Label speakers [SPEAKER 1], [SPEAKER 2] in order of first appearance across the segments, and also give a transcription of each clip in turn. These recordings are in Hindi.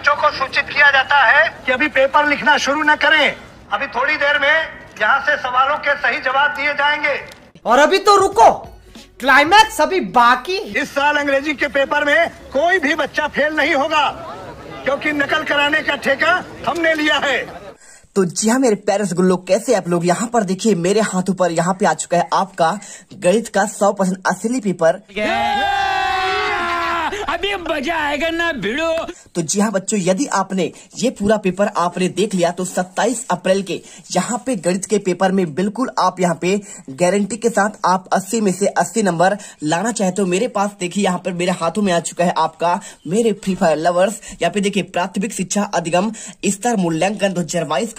[SPEAKER 1] बच्चों को सूचित किया जाता है कि अभी पेपर लिखना शुरू न करें अभी थोड़ी देर में यहाँ से सवालों के सही जवाब दिए जाएंगे और अभी तो रुको क्लाइमैक्स अभी बाकी इस साल अंग्रेजी के पेपर में कोई भी बच्चा फेल नहीं होगा क्योंकि नकल कराने का ठेका हमने लिया है तो जी हाँ मेरे पेरेंट्स गुल्लो कैसे आप लोग यहाँ पर देखिए मेरे हाथों पर यहाँ पे आ चुका है आपका गणित का सौ परसेंट असली पेपर yeah! कभी मजा आएगा ना भिड़ो तो जी हाँ बच्चों यदि आपने ये पूरा पेपर आपने देख लिया तो 27 अप्रैल के यहाँ पे गणित के पेपर में बिल्कुल आप यहाँ पे गारंटी के साथ आप 80 में से 80 नंबर लाना चाहते हो तो मेरे पास देखिए यहाँ पर मेरे हाथों में आ चुका है आपका मेरे फ्री फायर लवर्स यहाँ पे देखिए प्राथमिक शिक्षा अधिगम स्तर मूल्यांकन दो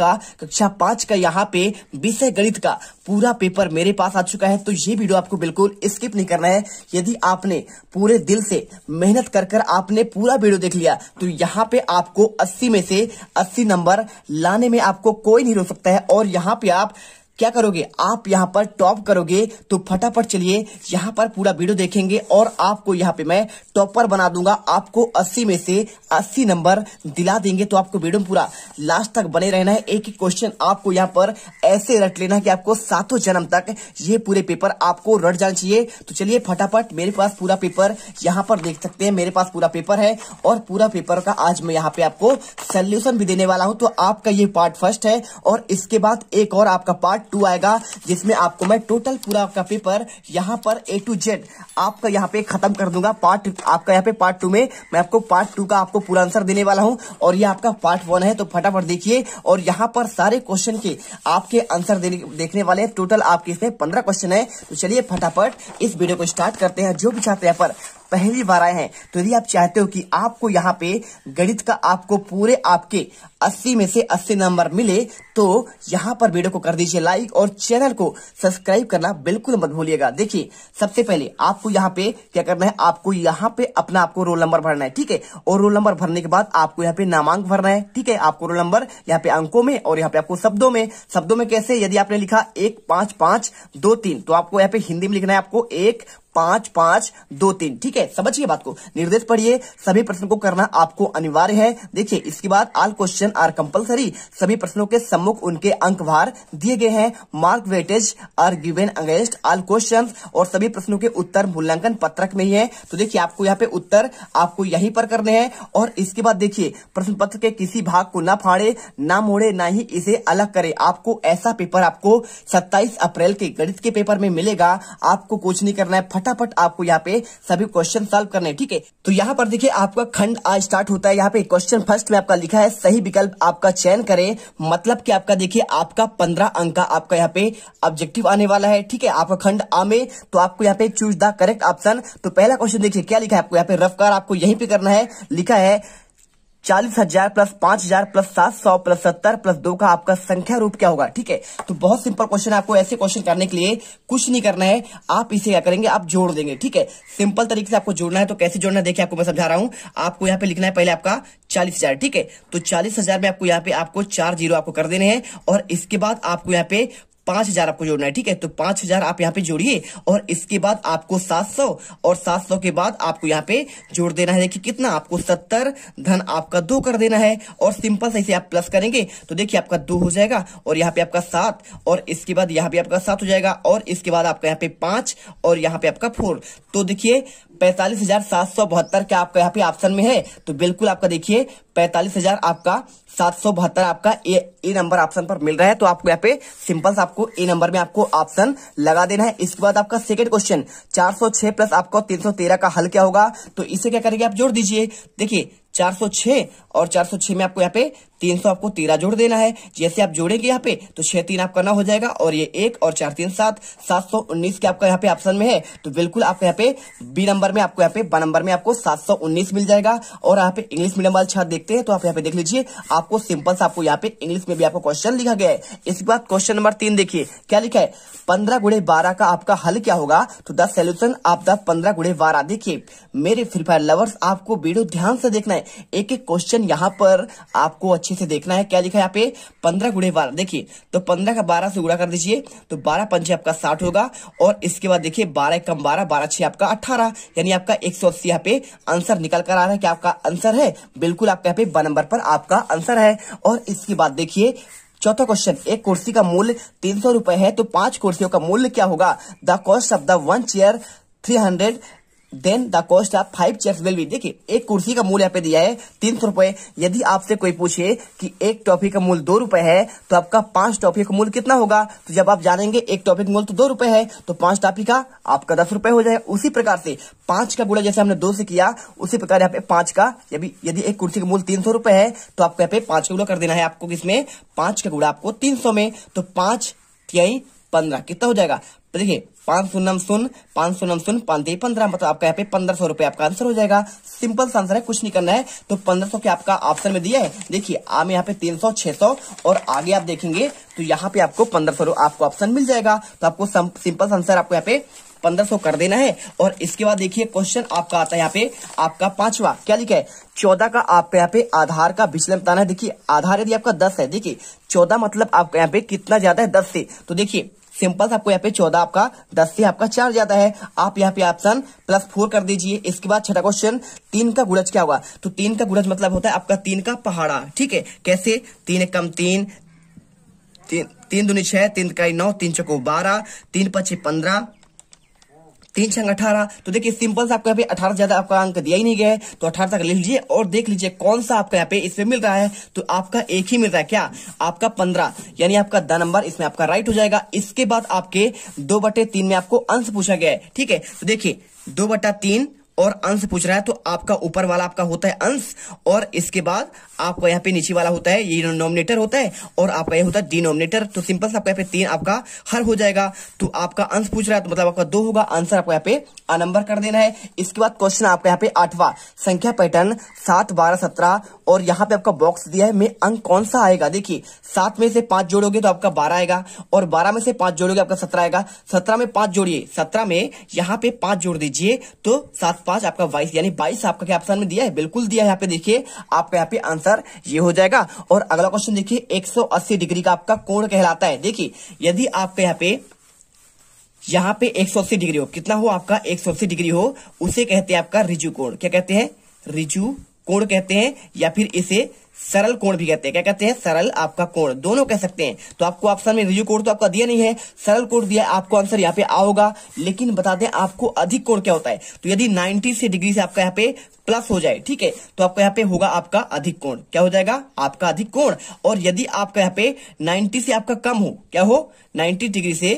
[SPEAKER 1] का कक्षा पांच का यहाँ पे विषय गणित का पूरा पेपर मेरे पास आ चुका है तो ये वीडियो आपको बिल्कुल स्किप नहीं करना है यदि आपने पूरे दिल से मेहनत कर कर आपने पूरा वीडियो देख लिया तो यहाँ पे आपको अस्सी में से अस्सी नंबर लाने में आपको कोई नहीं रोक सकता है और यहाँ पे आप क्या करोगे आप यहाँ पर टॉप करोगे तो फटाफट चलिए यहाँ पर पूरा वीडियो देखेंगे और आपको यहाँ पे मैं टॉपर बना दूंगा आपको अस्सी में से अस्सी नंबर दिला देंगे तो आपको वीडियो पूरा लास्ट तक बने रहना है एक ही क्वेश्चन आपको यहाँ पर ऐसे रट लेना है कि आपको सातों जन्म तक ये पूरे पेपर आपको रट जाना चाहिए तो चलिए फटाफट मेरे पास पूरा पेपर यहाँ पर देख सकते हैं मेरे पास पूरा पेपर है और पूरा पेपर का आज मैं यहाँ पे आपको सोल्यूशन भी देने वाला हूँ तो आपका ये पार्ट फर्स्ट है और इसके बाद एक और आपका पार्ट टू आएगा जिसमें आपको मैं टोटल पूरा आपका पेपर यहाँ पर ए टू जेड आपका यहाँ पे खत्म कर दूंगा पार्ट आपका यहाँ पे पार्ट टू में मैं आपको पार्ट टू का आपको पूरा आंसर देने वाला हूँ और ये आपका पार्ट वन है तो फटाफट देखिए और यहाँ पर सारे क्वेश्चन के आपके आंसर देखने वाले टोटल आपके इसमें पंद्रह क्वेश्चन है तो चलिए फटाफट इस वीडियो को स्टार्ट करते हैं जो भी चाहते हैं पर पहली बार आए हैं तो यदि आप चाहते हो कि आपको यहाँ पे गणित का आपको पूरे आपके 80 में से 80 नंबर मिले तो यहाँ पर वीडियो को कर दीजिए लाइक और चैनल को सब्सक्राइब करना बिल्कुल मत भूलिएगा देखिए सबसे पहले आपको यहाँ पे क्या करना है आपको यहाँ पे अपना आपको रोल नंबर भरना है ठीक है और रोल नंबर भरने के बाद आपको यहाँ पे नामांक भरना है ठीक है आपको रोल नंबर यहाँ पे अंकों में और यहाँ पे आपको शब्दों में शब्दों में कैसे यदि आपने लिखा एक पांच पांच दो तीन तो आपको यहाँ पे हिंदी में लिखना है आपको एक पांच पांच दो तीन ठीक है समझिए बात को निर्देश पढ़िए सभी प्रश्न को करना आपको अनिवार्य है देखिए इसके बाद आल क्वेश्चन आर कंपलसरी सभी प्रश्नों के सम्मुख उनके अंक भार दिए गए हैं mark weightage are given against all question और सभी प्रश्नों के उत्तर मूल्यांकन पत्रक में ही है तो देखिए आपको यहाँ पे उत्तर आपको यही पर करने हैं और इसके बाद देखिए प्रश्न पत्र के किसी भाग को ना फाड़े ना मोड़े न ही इसे अलग करे आपको ऐसा पेपर आपको सत्ताईस अप्रैल के गणित के पेपर में मिलेगा आपको कुछ नहीं करना है फटाफट आपको यहाँ पे सभी क्वेश्चन सोल्व करने ठीक है तो यहाँ पर देखिए आपका खंड आज स्टार्ट होता है यहाँ पे क्वेश्चन फर्स्ट में आपका लिखा है सही विकल्प आपका चयन करे मतलब की आपका देखिए आपका पंद्रह अंक का आपका यहाँ पे ऑब्जेक्टिव आने वाला है ठीक है आपका खंड आ में तो आपको यहाँ पे चूज द करेक्ट ऑप्शन तो पहला क्वेश्चन देखिए क्या लिखा है आपको यहाँ पे रफकार आपको यहीं पे करना है लिखा है चालीस हजार प्लस पांच हजार प्लस सात सौ प्लस सत्तर प्लस दो का आपका संख्या रूप क्या होगा ठीक है तो बहुत सिंपल क्वेश्चन आपको ऐसे क्वेश्चन करने के लिए कुछ नहीं करना है आप इसे क्या करेंगे आप जोड़ देंगे ठीक है सिंपल तरीके से आपको जोड़ना है तो कैसे जोड़ना है देखिए आपको मैं समझा रहा हूं आपको यहाँ पे लिखना है पहले आपका चालीस हजार ठीक है तो चालीस हजार में आपको यहाँ पे आपको चार जीरो आपको कर देने हैं और इसके बाद आपको यहाँ पे पांच हजार आपको जोड़ना है ठीक है तो पांच हजार आप यहाँ पे जोड़िए और इसके बाद आपको सात सौ और सात सौ के बाद आपको यहाँ पे जोड़ देना है देखिए कितना आपको सत्तर धन आपका दो कर देना है और सिंपल से इसे आप प्लस करेंगे तो देखिए आपका दो हो जाएगा और यहाँ पे आपका सात और इसके बाद यहाँ पे आपका सात हो जाएगा और इसके बाद आपका यहाँ पे पांच और यहाँ पे आपका फोर तो देखिए पैंतालीस हजार सात सौ बहत्तर क्या आपका यहाँ पे ऑप्शन में है तो बिल्कुल आपका देखिए पैंतालीस हजार आपका सात सौ बहत्तर आपका ए, ए नंबर ऑप्शन पर मिल रहा है तो आपको यहाँ पे सिंपल सा आपको ए नंबर में आपको ऑप्शन लगा देना है इसके बाद आपका सेकंड क्वेश्चन 406 प्लस आपको 313 का हल क्या होगा तो इसे क्या करेंगे आप जोड़ दीजिए देखिए 406 और 406 में आपको यहाँ पे तीन सौ आपको तेरह जोड़ देना है जैसे आप जोड़ेंगे यहाँ पे तो छह तीन आपका नौ हो जाएगा और ये एक और चार तीन सात सात सौ उन्नीस के आपका यहाँ पे ऑप्शन में है तो बिल्कुल आपको यहाँ पे बी नंबर में आपको यहाँ पे ब नंबर में आपको सात सौ उन्नीस मिल जाएगा और यहाँ पे इंग्लिश मीडियम वाले छात्र देखते हैं तो आप यहाँ पे देख लीजिए आपको सिंपल सा आपको यहाँ पे इंग्लिश में भी आपको क्वेश्चन लिखा गया है इसके बाद क्वेश्चन नंबर तीन देखिए क्या लिखा है पंद्रह गुड़े बारह का आपका हल क्या होगा तो द सोल्यूशन आप द पंद्रह गुड़े बारह देखिए मेरे फ्री फायर लवर्स आपको वीडियो ध्यान से देखना है एक एक क्वेश्चन यहाँ पर आपको अच्छे अच्छे से देखना है क्या लिखा है यहाँ पे पंद्रह गुड़े बारह देखिए तो पंद्रह का बारह से गुड़ा कर दीजिए तो बारह पंचे आपका साठ होगा और इसके बाद देखिए बारह कम बारह बारह छह आपका अठारह यानी आपका एक सौ अस्सी यहाँ पे आंसर निकल कर आ रहा है क्या आपका आंसर है बिल्कुल आपके यहाँ पे ब नंबर पर आपका आंसर है और इसके बाद देखिए चौथा क्वेश्चन एक कुर्सी का मूल्य तीन सौ रुपए है तो पांच कुर्सियों का मूल्य क्या होगा the cost of the one chair three hundred then the cost of five chair will be देखिए एक कुर्सी का मूल यहाँ पे दिया है तीन सौ रुपए यदि आपसे कोई पूछे कि एक टॉफी का मूल दो रुपए है तो आपका पांच टॉफी का मूल कितना होगा तो जब आप जानेंगे एक टॉफी का मूल्य तो दो रुपए है तो पांच टॉफी का आपका दस रुपए हो जाए उसी प्रकार से पांच का गुड़ा जैसे हमने दो से किया उसी प्रकार यहाँ पे पांच का यदि एक कुर्सी का मूल तीन सौ रुपए है तो आपको यहाँ पे पांच का गुड़ा कर देना है आपको किसमें पांच का गुड़ा आपको तीन सौ में तो पांच यही पंद्रह कितना हो जाएगा तो देखिए पांच नम सुन पांच सौ नम सुन पांच पंद्रह मतलब आपका यहाँ पे पंद्रह सौ रुपए आपका आंसर हो जाएगा सिंपल सा आंसर है कुछ नहीं करना है तो पंद्रह सौ के आपका ऑप्शन में दिया है देखिए आम यहाँ पे तीन सौ छह सौ और आगे आप देखेंगे तो यहाँ पे आपको पंद्रह सौ आपको ऑप्शन मिल जाएगा तो आपको सिंपल सा आंसर आपको यहाँ पे पंद्रह सौ कर देना है और इसके बाद देखिए क्वेश्चन आपका आता है यहाँ पे आपका पांचवा क्या लिखा है चौदह का आपके यहाँ पे आधार का विचलन बताना है देखिए आधार यदि आपका दस है देखिए चौदह मतलब आपका यहाँ पे कितना ज्यादा है दस से तो देखिए सिंपल सा आपको यहाँ पे चौदह आपका दस से आपका चार जाता है आप यहाँ पे ऑप्शन प्लस फोर कर दीजिए इसके बाद छठा क्वेश्चन तीन का गुड़ज क्या हुआ तो तीन का गुड़ज मतलब होता है आपका तीन का पहाड़ा ठीक है कैसे तीन कम तीन तीन दूनी छह तीन का नौ तीन चौको बारह तीन पच्चीस पंद्रह तीन छंग अठारह तो देखिए सिंपल से आपका यहाँ पे अठारह ज्यादा आपका अंक दिया ही नहीं गया है तो अठारह तक ले लीजिए और देख लीजिए कौन सा आपका यहाँ पे इसमें मिल रहा है तो आपका एक ही मिल रहा है क्या आपका पंद्रह यानी आपका द नंबर इसमें आपका राइट हो जाएगा इसके बाद आपके दो बटे तीन में आपको अंश पूछा गया है ठीक है तो देखिए दो बटा तीन और अंश पूछ रहा है तो आपका ऊपर वाला आपका होता है अंश और इसके बाद आपका यहाँ पे नीचे वाला होता है ये नॉमिनेटर होता है और आपका ये होता है डिनोमिनेटर तो सिंपल सा आपका यहाँ पे तीन आपका हर हो जाएगा तो आपका अंश पूछ रहा है तो मतलब आपका दो होगा आंसर आपको यहाँ पे आ नंबर कर देना है इसके बाद क्वेश्चन आपका यहाँ पे आठवा संख्या पैटर्न सात बारह सत्रह और यहाँ पे आपका बॉक्स दिया है में अंक कौन सा आएगा देखिए सात में से पांच जोड़ोगे तो आपका बारह आएगा और बारह में से पांच जोड़ोगे आपका सत्रह आएगा सत्रह में पांच जोड़िए सत्रह में यहाँ पे पांच जोड़ दीजिए तो सात पास आपका बाईस यानी बाईस आपका क्या ऑप्शन में दिया है बिल्कुल दिया है यहाँ पे देखिए आपका यहाँ पे आंसर ये हो जाएगा और अगला क्वेश्चन देखिए 180 डिग्री का आपका कोण कहलाता है देखिए यदि आपके यहाँ पे यहाँ पे 180 डिग्री हो कितना हो आपका 180 डिग्री हो उसे कहते हैं आपका रिजु कोण क्या कहते हैं रिजु कोण कहते हैं या फिर इसे सरल कोण भी कहते हैं क्या कहते हैं सरल आपका कोण दोनों कह सकते हैं तो आपको ऑप्शन में रिजू कोड तो आपका दिया नहीं है सरल कोण दिया आपको आंसर यहाँ पे आओगा लेकिन बता दें आपको अधिक कोण क्या होता है तो यदि नाइन्टी से डिग्री से आपका यहाँ पे प्लस हो जाए ठीक है तो आपका यहाँ पे होगा आपका अधिक कोण क्या हो जाएगा आपका अधिक कोण और यदि आपका यहाँ पे नाइन्टी से आपका कम हो क्या हो नाइन्टी डिग्री से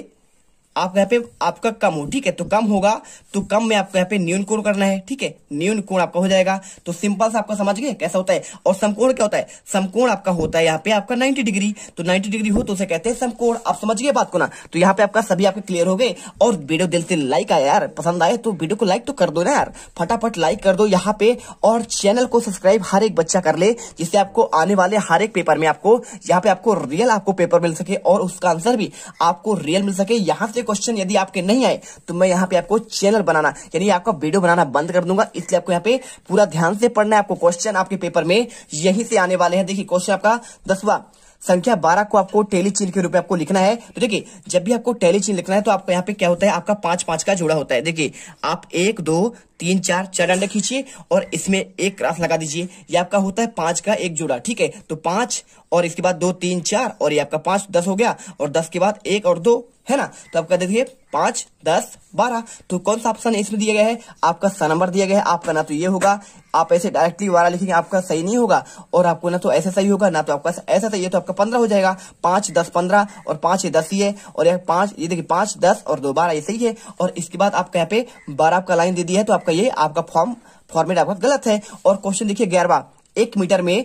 [SPEAKER 1] आप यहाँ पे आपका कम हो ठीक है तो कम होगा तो कम में आपको यहाँ पे न्यून कोण करना है ठीक है न्यून कोण आपका हो जाएगा तो सिंपल से आपका समझ गए कैसा होता है और समकोण क्या होता है समकोण आपका होता है यहाँ पे आपका 90 डिग्री तो 90 डिग्री हो तो उसे कहते हैं समकोण आप समझ गए बात को ना तो यहाँ पे आपका सभी आपके क्लियर हो गए और वीडियो दिल से लाइक आया यार पसंद आए तो वीडियो को लाइक तो कर दो ना यार फटाफट लाइक कर दो यहाँ पे और चैनल को सब्सक्राइब हर एक बच्चा कर ले जिससे आपको आने वाले हर एक पेपर में आपको यहाँ पे आपको रियल आपको पेपर मिल सके और उसका आंसर भी आपको रियल मिल सके यहाँ से क्वेश्चन यदि आपके नहीं आए तो मैं यहाँ पे आपको चैनल बनाना यानी आपका वीडियो बनाना बंद कर दूंगा इसलिए आपको यहाँ पे पूरा ध्यान से पढ़ना है आपको क्वेश्चन आपके पेपर में यही से आने वाले हैं देखिए क्वेश्चन आपका दसवा संख्या बारह को आपको टेली चिन्ह के रूप में आपको लिखना है तो देखिए जब भी आपको टेली चिन्ह लिखना है तो आपको यहाँ पे क्या होता है आपका पांच पांच का जोड़ा होता है देखिए आप एक दो तीन चार चार अंडे खींचिए और इसमें एक क्रास लगा दीजिए ये आपका होता है पांच का एक जोड़ा ठीक है तो पांच और इसके बाद दो तीन चार और ये आपका पांच दस हो गया और दस के बाद एक और दो है ना तो आपका देखिए पांच दस बारह तो कौन सा ऑप्शन इसमें दिया गया है आपका सा नंबर दिया गया है आपका ना तो ये होगा आप ऐसे डायरेक्टली बारह लिखेंगे आपका सही नहीं होगा और आपको ना तो ऐसे सही होगा ना तो आपका ऐसा सही है तो आपका पंद्रह हो जाएगा पांच दस पंद्रह और पांच ये दस ही है और यह पांच ये देखिए पांच दस और दो बारह ये सही है और इसके बाद आपका यहाँ पे बारह आपका लाइन दे दिया है तो आपका ये आपका फॉर्म फॉर्मेट आपका गलत है और क्वेश्चन देखिए ग्यारहवा एक मीटर में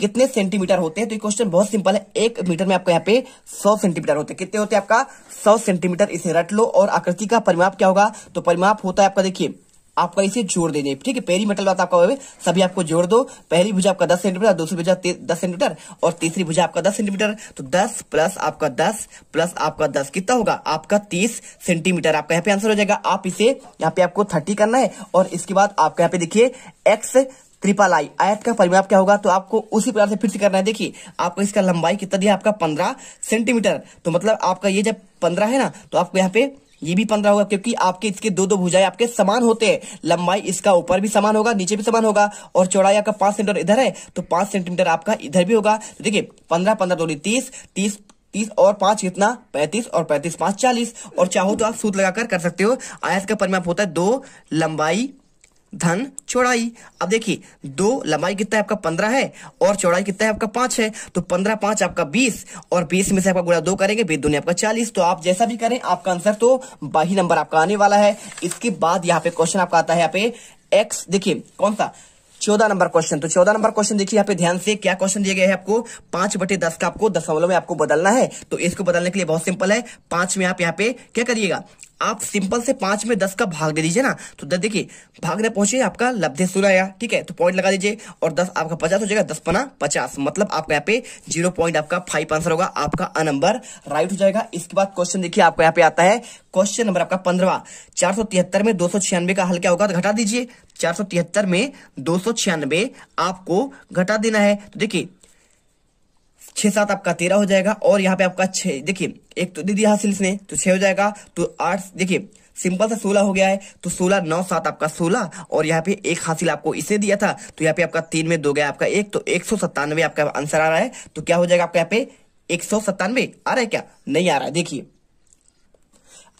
[SPEAKER 1] कितने सेंटीमीटर होते हैं तो ये क्वेश्चन बहुत सिंपल है एक मीटर में आपको यहाँ पे सौ सेंटीमीटर होते हैं कितने होते हैं आपका सौ सेंटीमीटर इसे रट लो और आकृति का परिमाप क्या होगा तो परिमाप होता है आपका देखिए आपका इसे जोड़ देने ठीक है पहली मेटल बात आपका सभी आपको जोड़ दो पहली भुजा आपका दस सेंटीमीटर दूसरी भुजा दस सेंटीमीटर और तीसरी भुजा आपका दस सेंटीमीटर तो दस प्लस आपका दस प्लस आपका दस कितना होगा आपका तीस सेंटीमीटर आपका यहाँ पे आंसर हो जाएगा आप इसे यहाँ पे आपको थर्टी करना है और इसके बाद आपका यहाँ पे देखिए एक्स त्रिपाल आई आयत का परिमाप क्या होगा तो आपको उसी प्रकार से फिर से करना है देखिए आपको इसका लंबाई कितना दिया आपका पंद्रह सेंटीमीटर तो मतलब आपका ये जब पंद्रह है ना तो आपको यहाँ पे ये भी पंद्रह होगा क्योंकि आपके इसके दो दो भुजाएं आपके समान होते हैं लंबाई इसका ऊपर भी समान होगा नीचे भी समान होगा और चौड़ाई आपका पांच सेंटीमीटर इधर है तो पांच सेंटीमीटर आपका इधर भी होगा तो देखिए पंद्रह पंद्रह दोनों तीस तीस तीस और पांच कितना पैंतीस और पैंतीस पांच चालीस और चाहो तो आप सूत लगाकर कर सकते हो आयस का परिमाप होता है दो लंबाई धन चौड़ाई अब देखिए दो लंबाई कितना है आपका पंद्रह है और चौड़ाई कितना है आपका पांच है तो पंद्रह पांच आपका बीस और बीस में से आपका गुणा दो करेंगे बीस दूनी आपका चालीस तो आप जैसा भी करें आपका आंसर तो बाही नंबर आपका आने वाला है इसके बाद यहाँ पे क्वेश्चन आपका आता है यहाँ पे एक्स देखिए कौन सा चौदह नंबर क्वेश्चन तो चौदह नंबर क्वेश्चन देखिए यहाँ पे ध्यान से क्या क्वेश्चन दिया गया है आपको पांच बटे दस का आपको दशमलव में आपको बदलना है तो इसको बदलने के लिए बहुत सिंपल है पांच में आप यहाँ पे क्या करिएगा आप सिंपल से पांच में दस का भाग दे दीजिए ना तो दस देखिए भागने पहुंचे आपका लब्धे सुनाया ठीक है तो पॉइंट लगा दीजिए और दस आपका पचास हो जाएगा दस पना पचास मतलब आपका यहाँ पे जीरो पॉइंट आपका फाइव आंसर होगा आपका नंबर राइट हो जाएगा इसके बाद क्वेश्चन देखिए आपका यहाँ पे आता है क्वेश्चन नंबर आपका पंद्रवा चार सौ तिहत्तर में दो सौ का हल क्या होगा तो घटा दीजिए चार सौ तिहत्तर में दो सौ आपको घटा देना है तो देखिए छह सात आपका तेरह हो जाएगा और यहाँ पे आपका छह देखिए एक तो दीदी हासिल इसने तो छह हो जाएगा तो आठ देखिए सिंपल सा सोलह हो गया है तो सोलह नौ सात आपका सोलह और यहाँ पे एक हासिल आपको इसे दिया था तो यहाँ पे आपका तीन में दो गया आपका एक तो एक सौ सत्तानवे आपका आंसर आ रहा है तो क्या हो जाएगा आपका यहाँ पे एक सौ सत्तानवे आ रहा है क्या नहीं आ रहा है देखिए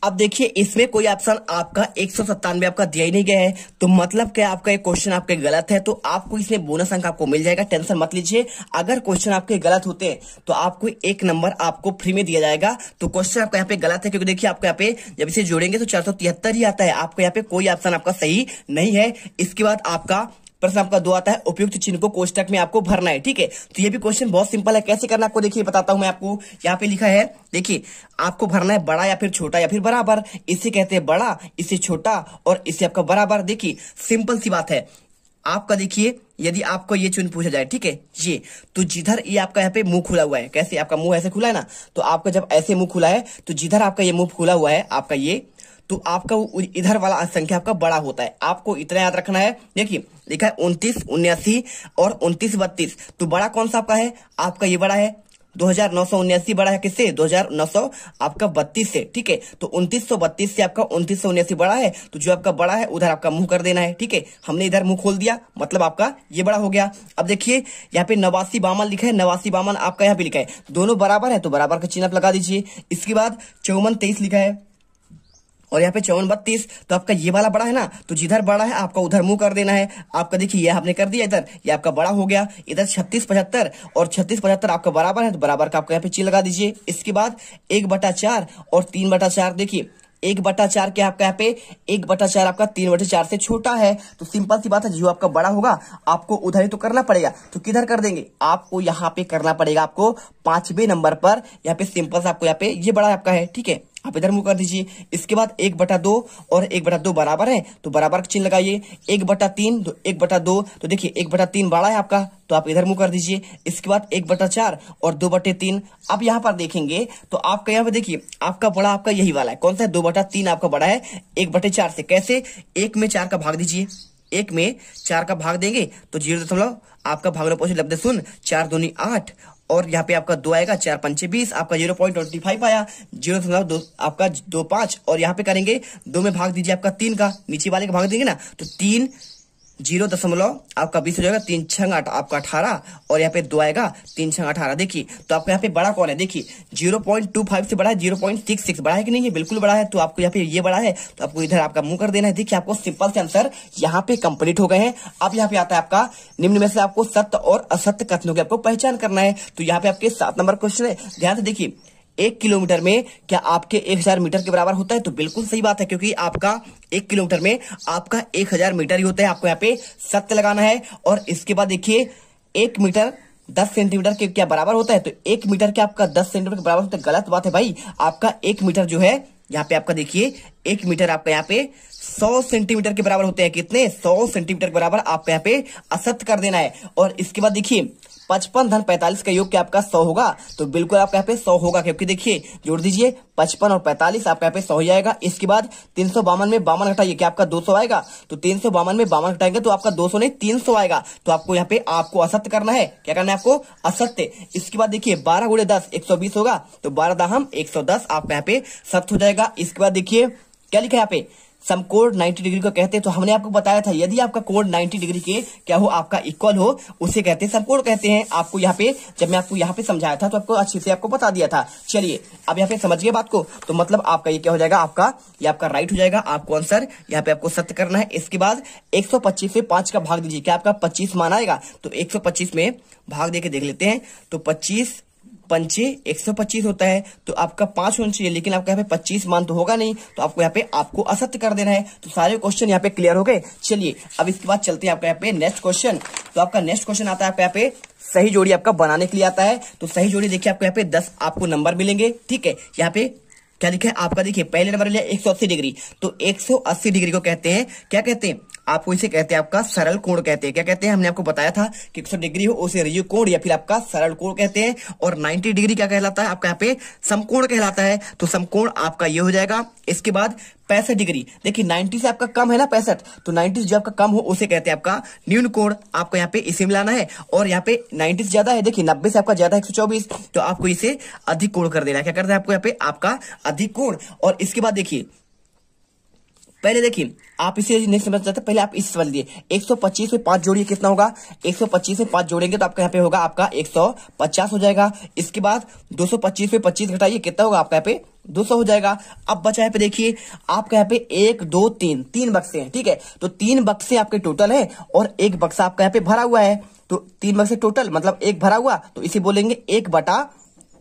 [SPEAKER 1] अब देखिए इसमें कोई ऑप्शन आपका एक सौ सत्तानवे आपका दिया ही नहीं गया है तो मतलब क्या आपका ये क्वेश्चन आपके गलत है तो आपको इसमें बोनस अंक आपको मिल जाएगा टेंशन मत लीजिए अगर क्वेश्चन आपके गलत होते तो आपको एक नंबर आपको फ्री में दिया जाएगा तो क्वेश्चन आपका यहाँ पे गलत है क्योंकि देखिए आपको यहाँ पे जब इसे जोड़ेंगे तो चार ही आता है आपको यहाँ पे कोई ऑप्शन आपका सही नहीं है इसके बाद आपका प्रश्न आपका दो आता है उपयुक्त चिन्ह को कोष्टक में आपको भरना है ठीक है तो ये भी क्वेश्चन बहुत सिंपल है कैसे करना आपको देखिए बताता हूं मैं आपको यहाँ पे लिखा है देखिए आपको भरना है बड़ा या फिर छोटा या फिर बराबर इसे कहते हैं बड़ा इसे छोटा और इसे आपका बराबर देखिए सिंपल सी बात है आपका देखिए यदि आपको ये चुन पूछा जाए ठीक है ये तो जिधर ये आपका यहाँ पे मुंह खुला हुआ है कैसे आपका मुंह ऐसे खुला है ना तो आपका जब ऐसे मुंह खुला है तो जिधर आपका ये मुंह खुला हुआ है आपका ये तो आपका वो इधर वाला संख्या आपका बड़ा होता है आपको इतना याद रखना है देखिए लिखा है उनतीस उन्यासी और उन्तीस बत्तीस तो बड़ा कौन सा आपका है आपका ये बड़ा है दो हजार नौ सौ उन्यासी बड़ा है किससे दो हजार नौ सौ आपका बत्तीस से ठीक है तो उन्तीस सौ बत्तीस से आपका उन्तीस सौ उन्यासी बड़ा है तो जो आपका बड़ा है उधर आपका मुंह कर देना है ठीक है हमने इधर मुंह खोल दिया मतलब आपका ये बड़ा हो गया अब देखिए यहाँ पे नवासी बामन लिखा है नवासी बामन आपका यहाँ पे लिखा है दोनों बराबर है तो बराबर का चिन्ह लगा दीजिए इसके बाद चौवन तेईस लिखा है और यहाँ पे चौवन बत्तीस तो आपका ये वाला बड़ा है ना तो जिधर बड़ा है आपका उधर मुंह कर देना है आपका देखिए ये आपने कर दिया इधर ये आपका बड़ा हो गया इधर छत्तीस पचहत्तर और छत्तीस पचहत्तर आपका बराबर है तो बराबर का आपका यहाँ पे ची लगा दीजिए इसके बाद एक बटा चार और तीन बटा चार देखिए एक बटा चार के आपका यहाँ पे एक बटा चार आपका तीन बटे चार से छोटा है तो सिंपल सी बात है जो आपका बड़ा होगा आपको उधर ही तो करना पड़ेगा तो किधर कर देंगे आपको यहाँ पे करना पड़ेगा आपको पांचवे नंबर पर यहाँ पे सिंपल सा आपको यहाँ पे ये बड़ा आपका है ठीक है आप इधर मुंह कर दीजिए इसके बाद एक बटा दो और एक बटा दो बराबर है तो बराबर का चिन्ह लगाइए एक बटा तीन तो एक बटा दो तो देखिए एक बटा तीन बड़ा है आपका तो आप इधर मुंह कर दीजिए इसके बाद एक बटा चार और दो बटे तीन आप यहाँ पर देखेंगे तो आपका यहाँ पर देखिए आपका बड़ा आपका यही वाला है कौन सा है दो बटा तीन आपका बड़ा है एक बटे चार से कैसे एक में चार का भाग दीजिए एक में चार का भाग देंगे तो जीरो दशमलव आपका भाग लो पहुंचे लब्ध सुन चार दूनी आठ और यहाँ पे आपका दो आएगा चार पंचे बीस आपका जीरो पॉइंट ट्वेंटी फाइव आया जीरो दो आपका दो पांच और यहाँ पे करेंगे दो में भाग दीजिए आपका तीन का नीचे वाले का भाग देंगे ना तो तीन जीरो दशमलव आपका बीस हो जाएगा तीन छंग आठ आपका अठारह और यहाँ पे दो आएगा तीन छंग अठारह देखिए तो आपको यहाँ पे बड़ा कौन है देखिए जीरो पॉइंट टू फाइव से बड़ा है जीरो पॉइंट सिक्स सिक्स बड़ा है कि नहीं है बिल्कुल बड़ा है तो आपको यहाँ पे ये बड़ा है तो आपको इधर आपका मुंह कर देना है देखिए आपको सिंपल से आंसर यहाँ पे कंप्लीट हो गए हैं अब यहाँ पे आता है आपका निम्न में से आपको सत्य और असत्य कथनों की आपको पहचान करना है तो यहाँ पे आपके सात नंबर क्वेश्चन है ध्यान से देखिए एक किलोमीटर में क्या आपके एक हजार मीटर के बराबर होता है तो बिल्कुल सही बात है क्योंकि आपका एक किलोमीटर में आपका एक हजार मीटर ही होता है आपको यहाँ पे सत्य लगाना है और इसके बाद देखिए एक मीटर दस सेंटीमीटर के क्या बराबर होता है तो एक मीटर के आपका दस सेंटीमीटर बराबर होता है गलत बात है भाई आपका एक मीटर जो है यहाँ पे आपका देखिए एक मीटर आपका यहाँ पे सौ सेंटीमीटर के बराबर होते हैं कितने सौ सेंटीमीटर के बराबर आपको यहाँ पे असत कर देना है और इसके बाद देखिए पचपन धन पैंतालीस का योग क्या आपका सौ होगा तो बिल्कुल आपका यहाँ पे सौ होगा क्योंकि देखिए जोड़ दीजिए पचपन और पैंतालीस आपका यहाँ पे सौ हो जाएगा इसके बाद तीन सौ बावन में बावन घटाइए क्या आपका दो सौ आएगा तो तीन सौ बावन में बावन घटाएंगे तो आपका दो सौ नहीं तीन सौ आएगा तो आपको यहाँ पे आपको असत्य करना है क्या करना है आपको असत्य इसके बाद देखिए बारह गुड़े दस एक सौ बीस होगा तो बारह दाहम एक सौ दस आपका यहाँ पे सत्य हो जाएगा इसके बाद देखिए क्या लिखा है यहाँ पे सम कोड 90 डिग्री को कहते हैं तो हमने आपको बताया था यदि आपका कोड 90 डिग्री के क्या हो आपका इक्वल हो उसे कहते हैं सम कोड कहते हैं आपको यहाँ पे जब मैं आपको यहाँ पे समझाया था तो आपको अच्छे से आपको बता दिया था चलिए अब यहाँ पे समझिए बात को तो मतलब आपका ये क्या हो जाएगा आपका ये आपका राइट हो जाएगा आपको आंसर यहाँ पे आपको सत्य करना है इसके बाद एक से पांच का भाग दीजिए क्या आपका पच्चीस मान आएगा तो एक में भाग दे देख लेते हैं तो पच्चीस पंचे एक सौ पच्चीस होता है तो आपका पांच होना चाहिए लेकिन आपका यहाँ पे पच्चीस मान तो होगा नहीं तो आपको यहाँ पे आपको असत्य कर देना है तो सारे क्वेश्चन यहाँ पे क्लियर हो गए चलिए अब इसके बाद चलते हैं आपका यहाँ पे नेक्स्ट क्वेश्चन तो आपका नेक्स्ट क्वेश्चन आता है आपका यहाँ पे सही जोड़ी आपका बनाने के लिए आता है तो सही जोड़ी देखिए आपको यहाँ पे दस आपको नंबर मिलेंगे ठीक है यहाँ पे क्या लिखा है आपका देखिए पहले नंबर लिया 180 डिग्री तो 180 डिग्री को कहते हैं क्या कहते हैं आपको इसे कहते हैं आपका सरल कोण कहते हैं क्या कहते हैं हमने आपको बताया था कि 100 डिग्री हो उसे रिजु कोण या फिर आपका सरल कोण कहते हैं और 90 डिग्री क्या कहलाता है आपका यहाँ पे समकोण कहलाता है तो समकोण आपका ये हो जाएगा इसके बाद पैंसठ डिग्री देखिए 90 से आपका कम है ना पैंसठ तो 90 जो आपका कम हो उसे कहते हैं आपका न्यून कोण आपको यहाँ पे इसे मिलाना है और यहाँ पे 90 से ज्यादा है देखिए 90 से आपका ज्यादा है 124 तो आपको इसे अधिक कोण कर देना है क्या करते हैं आपको यहाँ पे आपका अधिक कोण और इसके बाद देखिए पहले देखिए आप इसे नहीं समझ सकते पहले आप इस सवाल दिए 125 में पांच जोड़िए कितना होगा 125 में पांच जोड़ेंगे तो आपका यहाँ पे होगा आपका 150 हो जाएगा इसके बाद 225 में 25 घटाइए कितना होगा आपका यहाँ पे 200 हो जाएगा अब बचा यहाँ पे देखिए आपका यहाँ पे एक दो तीन तीन बक्से हैं ठीक है तो तीन बक्से आपके टोटल है और एक बक्सा आपका यहाँ पे भरा हुआ है तो तीन बक्से टोटल मतलब एक भरा हुआ तो इसे बोलेंगे एक बटा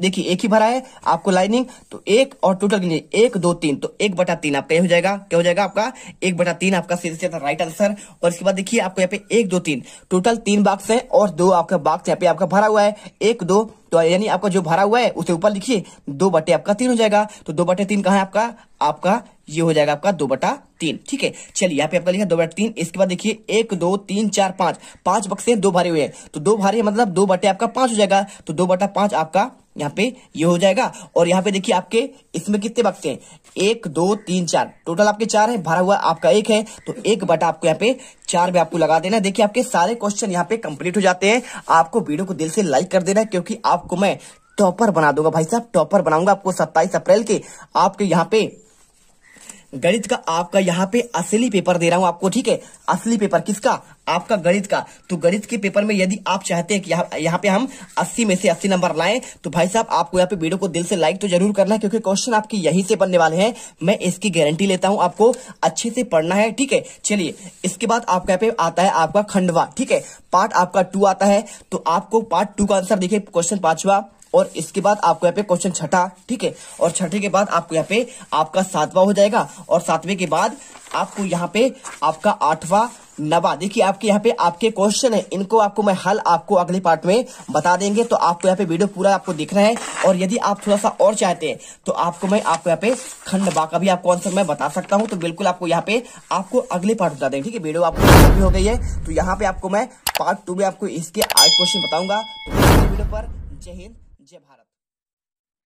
[SPEAKER 1] देखिए एक ही भरा है आपको लाइनिंग तो एक और टोटल के लिए एक दो तीन तो एक बटा तीन आपका हो जाएगा क्या हो जाएगा आपका एक बटा तीन आपका सीधे था राइट आंसर और इसके बाद देखिए आपको यहाँ पे एक दो तीन टोटल तीन बॉक्स है और दो आपका बॉक्स यहाँ पे आपका भरा हुआ है एक दो तो यानी आपका जो भरा हुआ है उसे ऊपर लिखिए दो बटे आपका तीन हो जाएगा तो दो बटे तीन कहा है आपका आपका ये हो जाएगा आपका दो बटा तीन ठीक है चलिए यहाँ पे आपका लिखा दो बटा तीन इसके बाद देखिए एक दो तीन चार पांच पांच बक्से दो भरे हुए हैं तो दो भरे मतलब दो बटे आपका पांच हो जाएगा तो दो बटा पांच आपका यहाँ पे ये हो जाएगा और यहाँ पे देखिए आपके इसमें कितने बक्से हैं एक दो तीन चार टोटल आपके चार है भरा हुआ आपका एक है तो एक बटा आपको यहाँ पे चार में आपको लगा देना देखिए आपके सारे क्वेश्चन यहाँ पे कंप्लीट हो जाते हैं आपको वीडियो को दिल से लाइक कर देना क्योंकि आपको मैं टॉपर बना दूंगा भाई साहब टॉपर बनाऊंगा आपको सत्ताईस अप्रैल के आपके यहाँ पे गणित का आपका यहाँ पे असली पेपर दे रहा हूँ आपको ठीक है असली पेपर किसका आपका गणित का तो गणित के पेपर में यदि आप चाहते हैं कि यहाँ पे हम 80 में से 80 नंबर लाएं तो भाई साहब आपको यहाँ पे वीडियो को दिल से लाइक तो जरूर करना है क्योंकि क्वेश्चन आपके यहीं से बनने वाले हैं मैं इसकी गारंटी लेता हूँ आपको अच्छे से पढ़ना है ठीक है चलिए इसके बाद आपका यहाँ पे आता है आपका खंडवा ठीक है पार्ट आपका टू आता है तो आपको पार्ट टू का आंसर देखिए क्वेश्चन पांचवा और इसके बाद आपको यहाँ पे क्वेश्चन छठा ठीक है और छठे के बाद आपको यहाँ पे आपका सातवा हो जाएगा और सातवें के बाद आपको यहाँ पे आपका आठवा नवा देखिए आपके यहाँ पे आपके क्वेश्चन है इनको आपको मैं हल आपको अगले पार्ट में बता देंगे तो आपको यहाँ पे वीडियो पूरा आपको देखना है और यदि आप थोड़ा सा और चाहते हैं तो आपको मैं आपको यहाँ पे खंड बा का भी आपको आंसर मैं बता सकता हूँ तो बिल्कुल आपको यहाँ पे आपको अगले पार्ट बता देंगे ठीक है वीडियो आपको हो गई है तो यहाँ पे आपको मैं पार्ट टू में आपको इसके आठ क्वेश्चन बताऊंगा तो वीडियो पर जय हिंद